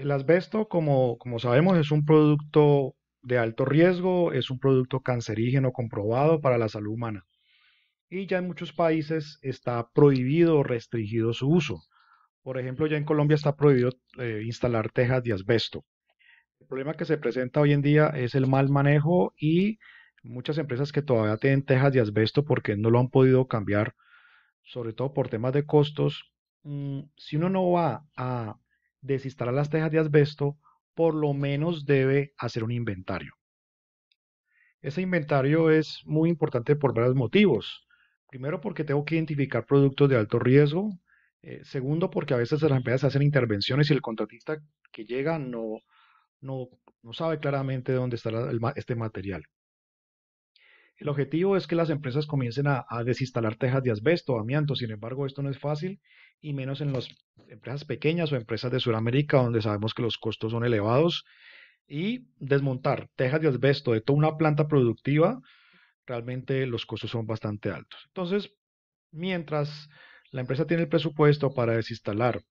El asbesto, como, como sabemos, es un producto de alto riesgo, es un producto cancerígeno comprobado para la salud humana. Y ya en muchos países está prohibido o restringido su uso. Por ejemplo, ya en Colombia está prohibido eh, instalar tejas de asbesto. El problema que se presenta hoy en día es el mal manejo y muchas empresas que todavía tienen tejas de asbesto porque no lo han podido cambiar, sobre todo por temas de costos. Mm, si uno no va a desinstalar las tejas de asbesto, por lo menos debe hacer un inventario. Ese inventario es muy importante por varios motivos. Primero, porque tengo que identificar productos de alto riesgo. Eh, segundo, porque a veces las empresas hacen intervenciones y el contratista que llega no, sabe claramente dónde está este material. El objetivo es que las empresas comiencen a, desinstalar tejas de asbesto, o amianto. Sin embargo, esto no es fácil y menos en las empresas pequeñas o empresas de Sudamérica donde sabemos que los costos son elevados. Y desmontar tejas de asbesto de toda una planta productiva, realmente los costos son bastante altos. Entonces, mientras la empresa tiene el presupuesto para desinstalar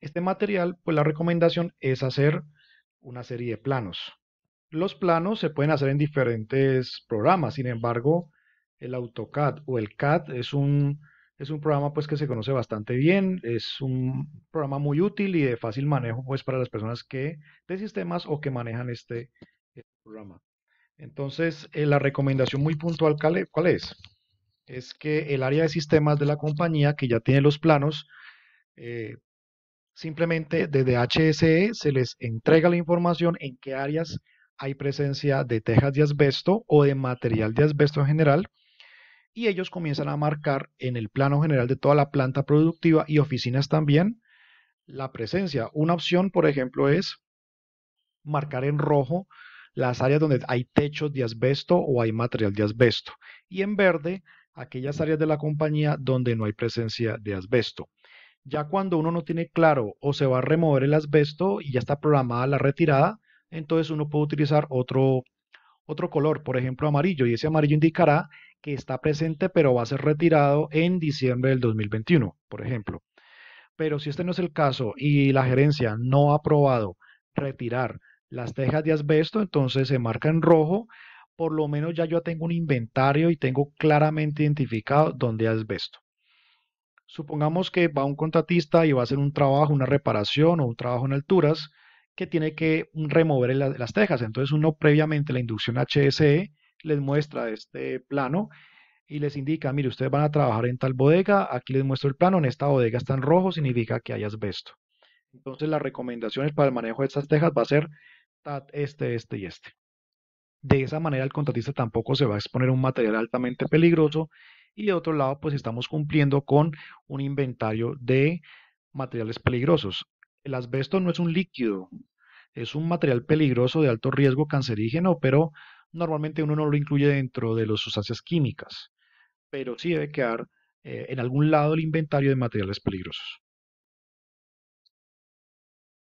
este material, pues la recomendación es hacer una serie de planos. Los planos se pueden hacer en diferentes programas, sin embargo, el AutoCAD o el CAD es un, es un programa pues que se conoce bastante bien, es un programa muy útil y de fácil manejo pues para las personas que de sistemas o que manejan este, este programa. Entonces, eh, la recomendación muy puntual, ¿cuál es? Es que el área de sistemas de la compañía que ya tiene los planos, eh, simplemente desde HSE se les entrega la información en qué áreas hay presencia de tejas de asbesto o de material de asbesto en general y ellos comienzan a marcar en el plano general de toda la planta productiva y oficinas también la presencia. Una opción, por ejemplo, es marcar en rojo las áreas donde hay techos de asbesto o hay material de asbesto y en verde aquellas áreas de la compañía donde no hay presencia de asbesto. Ya cuando uno no tiene claro o se va a remover el asbesto y ya está programada la retirada, entonces uno puede utilizar otro, otro color, por ejemplo amarillo, y ese amarillo indicará que está presente pero va a ser retirado en diciembre del 2021, por ejemplo. Pero si este no es el caso y la gerencia no ha aprobado retirar las tejas de asbesto, entonces se marca en rojo, por lo menos ya yo tengo un inventario y tengo claramente identificado dónde asbesto. Supongamos que va un contratista y va a hacer un trabajo, una reparación o un trabajo en alturas, que tiene que remover las tejas. Entonces uno previamente la inducción HSE les muestra este plano y les indica, mire, ustedes van a trabajar en tal bodega, aquí les muestro el plano, en esta bodega está en rojo, significa que hay asbesto. Entonces las recomendaciones para el manejo de estas tejas va a ser este, este y este. De esa manera el contratista tampoco se va a exponer un material altamente peligroso y de otro lado pues estamos cumpliendo con un inventario de materiales peligrosos. El asbesto no es un líquido, es un material peligroso de alto riesgo cancerígeno, pero normalmente uno no lo incluye dentro de las sustancias químicas, pero sí debe quedar eh, en algún lado el inventario de materiales peligrosos.